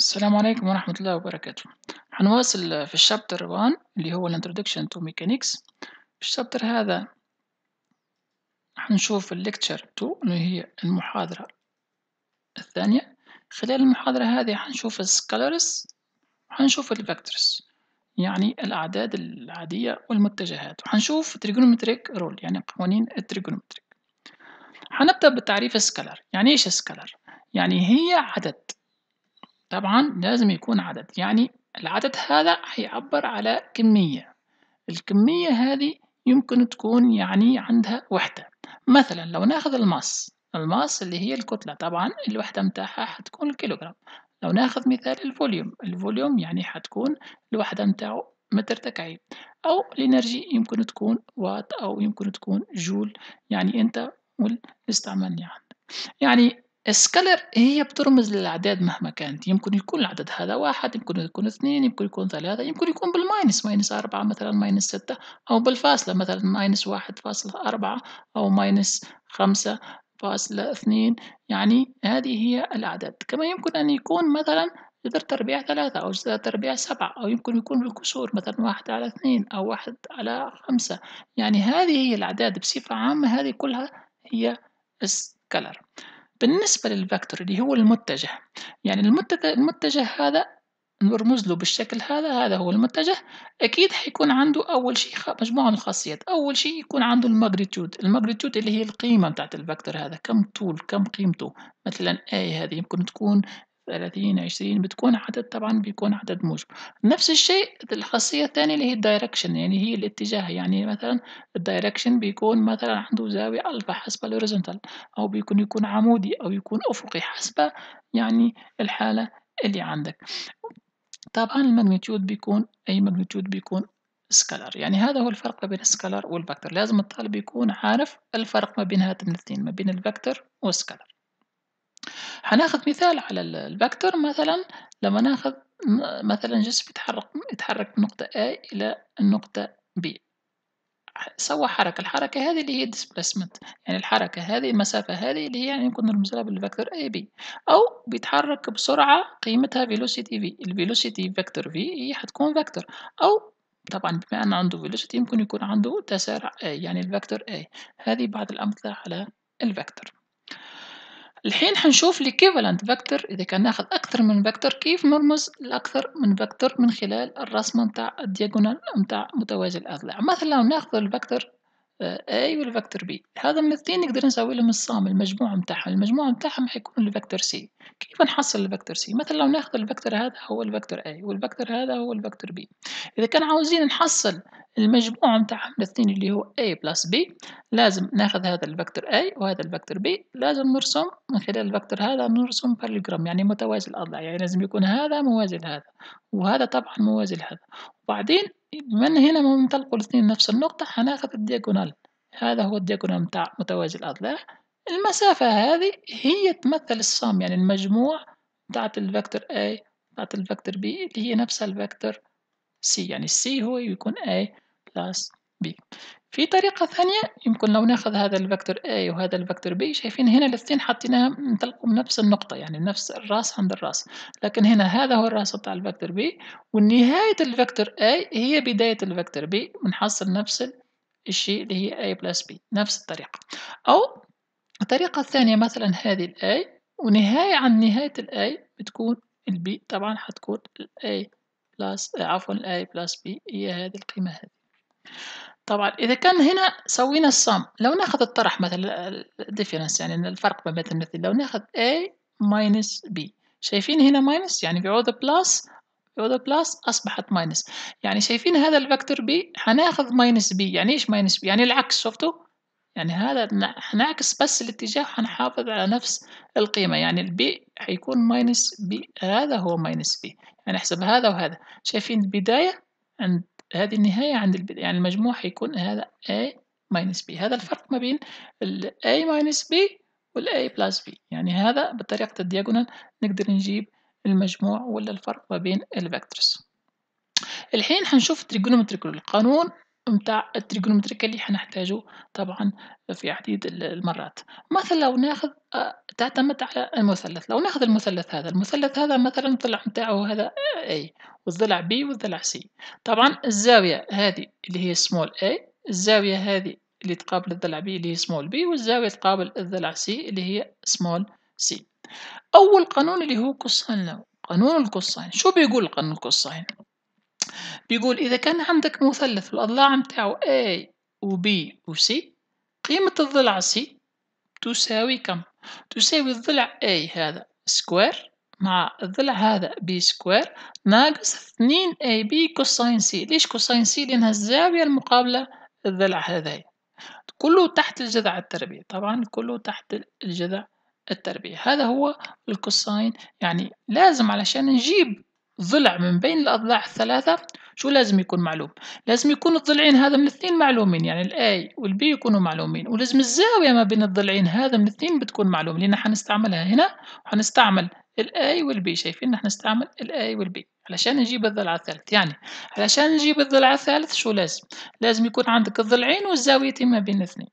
السلام عليكم ورحمة الله وبركاته هنواصل في الشابتر 1 اللي هو الانترودكشن تو ميكانيكس في الشابتر هذا هنشوف الليكتشر 2 اللي هي المحاضرة الثانية خلال المحاضرة هذه هنشوف السكالرز وحنشوف الفاكتورز يعني الأعداد العادية والمتجهات وحنشوف تريجونومتريك رول يعني قوانين التريجونومتريك هنبدأ بتعريف السكالر يعني إيش السكالر؟ يعني هي عدد طبعا لازم يكون عدد يعني العدد هذا هيعبر على كمية الكمية هذه يمكن تكون يعني عندها وحدة مثلا لو ناخذ الماس الماس اللي هي الكتلة طبعا الوحدة متاعها حتكون الكيلوغرام لو ناخذ مثال الفوليوم الفوليوم يعني حتكون الوحدة متاعه متر تكعيب أو الإنرجي يمكن تكون وات أو يمكن تكون جول يعني أنت والاستعمال يعني يعني السكالر هي بترمز للأعداد مهما كانت يمكن يكون العدد هذا واحد يمكن يكون اثنين يمكن يكون ثلاثة يمكن يكون بالماينس ماينس أربعة مثلا ماينس ستة أو بالفاصلة مثلا ماينس واحد فاصلة أربعة أو ماينس خمسة فاصلة اثنين يعني هذه هي الأعداد كما يمكن أن يكون مثلا جذر تربيع ثلاثة أو جذر تربيع سبعة أو يمكن يكون بالكسور مثلا واحد على اثنين أو واحد على خمسة يعني هذه هي الأعداد بصفة عامة هذه كلها هي السكالر بالنسبة للفكتور اللي هو المتجه يعني المتجه هذا نرمز له بالشكل هذا هذا هو المتجه أكيد حيكون عنده أول شيء مجموعة من الخاصيات أول شيء يكون عنده الماجنتيود الماجنتيود اللي هي القيمة بتاعت الفكتور هذا كم طول كم قيمته مثلا أي هذه يمكن تكون 30 20 بتكون عدد طبعا بيكون عدد موجب نفس الشيء الخاصية الثانية اللي هي الدايركشن يعني هي الاتجاه يعني مثلا الدايركشن بيكون مثلا عنده زاوية ألفا حسب الهوريزونتال أو بيكون يكون عمودي أو يكون أفقي حسب يعني الحالة اللي عندك طبعا الماجنيتيود بيكون أي ماجنيتيود بيكون سكالر يعني هذا هو الفرق ما بين السكالر والفكتور لازم الطالب يكون عارف الفرق ما بين هاتين الاثنين ما بين الفكتور والسكالر هناخد مثال على الفكتور مثلا لما ناخد مثلا جسم يتحرك يتحرك من نقطة A إلى النقطة B سوى حركة الحركة هذه اللي هي displacement يعني الحركة هذه المسافة هذه اللي هي يعني يمكن نرمز لها بالفكتور B أو بيتحرك بسرعة قيمتها velocity V الفيلوسيتي فيكتور V هي حتكون فيكتور أو طبعا بما أن عنده velocity يمكن يكون عنده تسارع A يعني الفاكتور A هذه بعض الأمثلة على الفاكتور الحين حنشوف الإكيفالنت فيكتور إذا كان ناخد أكثر من فيكتور كيف نرمز لأكثر من فيكتور من خلال الرسمة متاع الدياجونال متاع متوازي الأضلاع مثلا لو ناخد الفيكتور آه، A والفكتور B هذا من الاثنين نقدر نسوي لهم الصام المجموع متاعهم المجموع متاعهم حيكون الفكتور C كيف نحصل الفكتور C مثلا لو ناخذ الفكتور هذا هو الفكتور A والفكتور هذا هو الفكتور B إذا كان عاوزين نحصل المجموع متاعهم الاثنين اللي هو A بلس B لازم ناخذ هذا الفكتور A وهذا الفكتور B لازم نرسم من خلال الفكتور هذا نرسم بارالجرام يعني متوازي الأضلاع يعني لازم يكون هذا موازي لهذا وهذا طبعا موازي لهذا وبعدين من هنا من الاثنين نفس النقطة هناخد الدياجونال هذا هو الدياجونال متاع متوازي الأضلاع المسافة هذه هي تمثل الصام يعني المجموع بتاعت الفكتور A بتاعت الفكتور B اللي هي نفسها الفكتور C يعني C هو يكون A بلس B في طريقة ثانية يمكن لو ناخذ هذا الفكتور A وهذا الفكتور B شايفين هنا الاثنين حاطينها تلقوا نفس النقطة يعني نفس الراس عند الراس لكن هنا هذا هو الراس بتاع الفكتور B ونهاية الفكتور A هي بداية الفكتور B ونحصل نفس الشيء اللي هي A بلس B نفس الطريقة أو الطريقة الثانية مثلا هذه ال A ونهاية عن نهاية ال A بتكون ال B طبعا حتكون ال A بلس عفوا ال A بلس B هي هذه القيمة هذه طبعا إذا كان هنا سوينا الصم لو ناخذ الطرح مثلا الديفرنس يعني الفرق ما بين المثلين لو ناخذ A ماينس B شايفين هنا ماينس يعني في عوض بلس في عوض بلس أصبحت ماينس يعني شايفين هذا الفكتور B هناخذ ماينس B يعني إيش ماينس B يعني العكس شفتوا يعني هذا هنعكس بس الاتجاه هنحافظ على نفس القيمة يعني البي هيكون ماينس بي هذا هو ماينس بي يعني احسب هذا وهذا شايفين البداية عند هذه النهاية عند البداية يعني المجموع حيكون هذا A minus B هذا الفرق ما بين الـ A minus B والـ A plus B يعني هذا بطريقة الدياجونال نقدر نجيب المجموع ولا الفرق ما بين الفيكتورز الحين حنشوف تريجونومتريكال القانون متاع التريجونومتريكا اللي حنحتاجو طبعا في عديد المرات مثلا لو ناخذ آه، تعتمد على المثلث لو ناخذ المثلث هذا المثلث هذا مثلا الضلع نتاعو هذا A والضلع B والضلع C طبعا الزاوية هذه اللي هي سمول A الزاوية هذه اللي تقابل الضلع B اللي هي سمول B والزاوية تقابل الضلع C اللي هي سمول C أول قانون اللي هو كوساين قانون الكوساين شو بيقول قانون الكوساين بيقول إذا كان عندك مثلث الأضلاع متاعو A و B و C قيمة الضلع C تساوي كم؟ تساوي الضلع A هذا سكوير مع الضلع هذا بي سكوير ناقص اثنين اي بي كوساين سي ليش كوساين سي لأنها الزاوية المقابلة الضلع هذايا كله تحت الجذع التربيع طبعا كله تحت الجذع التربيع هذا هو الكوساين يعني لازم علشان نجيب ضلع من بين الأضلاع الثلاثة شو لازم يكون معلوم لازم يكون الضلعين هذا من الاثنين معلومين يعني الاي والبي يكونوا معلومين ولازم الزاوية ما بين الضلعين هذا من الاثنين بتكون معلومة لأن حنستعملها هنا وحنستعمل الاي والبي شايفين حنستعمل الاي والبي علشان نجيب الضلع الثالث يعني علشان نجيب الضلع الثالث شو لازم لازم يكون عندك الضلعين والزاويتين ما بين الاثنين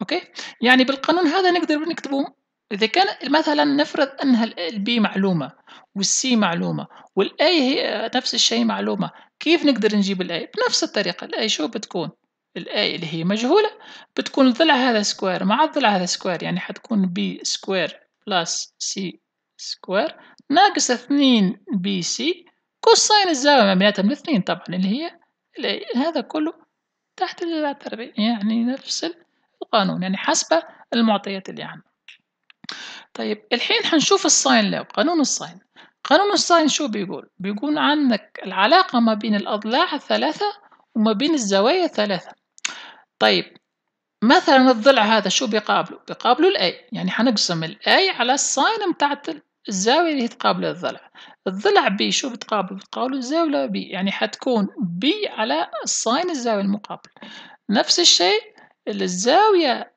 اوكي يعني بالقانون هذا نقدر نكتبه إذا كان مثلا نفرض أنها البي معلومة والسي معلومة والآي هي نفس الشيء معلومة كيف نقدر نجيب الآي بنفس الطريقة الآي شو بتكون الآي اللي هي مجهولة بتكون الضلع هذا سكوير مع الضلع هذا سكوير يعني حتكون بي سكوير بلس سي سكوير ناقص اثنين بي سي كوساين الزاوية ما بيناتهم الاثنين طبعا اللي هي الآي هذا كله تحت التربيع يعني نفس القانون يعني حسب المعطيات اللي عندنا طيب الحين حنشوف الساين لو قانون الساين قانون الساين شو بيقول بيقول عندك العلاقة ما بين الأضلاع الثلاثة وما بين الزوايا الثلاثة طيب مثلا الضلع هذا شو بيقابله بيقابله الاي يعني حنقسم الاي على الساين متاعت الزاوية اللي تقابل الضلع الضلع بي شو بتقابله بتقابله الزاوية بي يعني حتكون بي على الساين الزاوية المقابلة نفس الشيء الزاوية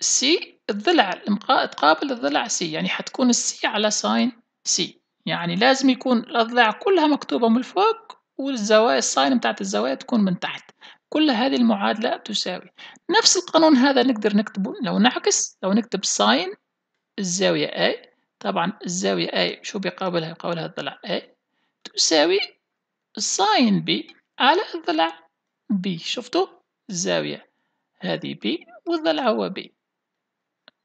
سي الضلع تقابل الضلع سي يعني حتكون السي على ساين سي يعني لازم يكون الأضلاع كلها مكتوبة من فوق والزوايا الساين بتاعت الزوايا تكون من تحت كل هذه المعادلة تساوي نفس القانون هذا نقدر نكتبه لو نعكس لو نكتب ساين الزاوية A طبعا الزاوية A شو بيقابلها يقابلها الضلع A تساوي ساين B على الضلع B شفتوا الزاوية هذه B والضلع هو B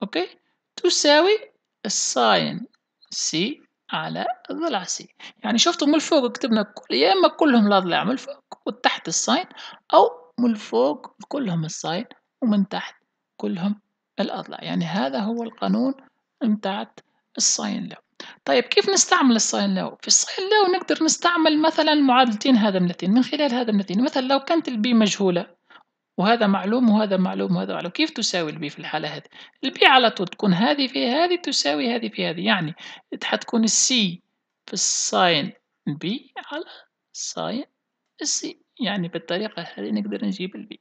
أوكي تساوي الساين سي على الضلع سي يعني شفتوا من الفوق كتبنا كل يا إما كلهم الأضلاع من الفوق وتحت الساين أو من الفوق كلهم الساين ومن تحت كلهم الأضلاع يعني هذا هو القانون متاعت الساين لو طيب كيف نستعمل الساين لو في الساين لو نقدر نستعمل مثلا معادلتين هذا من من خلال هذا من مثلا لو كانت البي مجهولة وهذا معلوم وهذا معلوم وهذا معلوم كيف تساوي البي في الحالة هذه البي على طول تكون هذه في هذه تساوي هذه في هذه يعني حتكون السي في الساين بي على ساين السي يعني بالطريقة هذه نقدر نجيب البي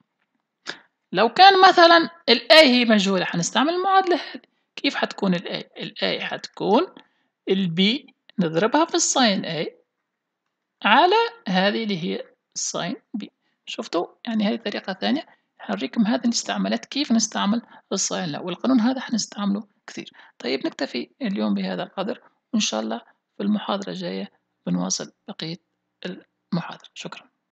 لو كان مثلا الاي هي مجهولة حنستعمل المعادلة هذه كيف حتكون الاي الاي حتكون البي نضربها في الساين اي على هذه اللي هي ساين بي شفتوا يعني هذه طريقة ثانية حنريكم هذا الاستعمالات كيف نستعمل الصيانة والقانون هذا حنستعمله كثير طيب نكتفي اليوم بهذا القدر وإن شاء الله في المحاضرة الجاية بنواصل بقية المحاضرة شكرا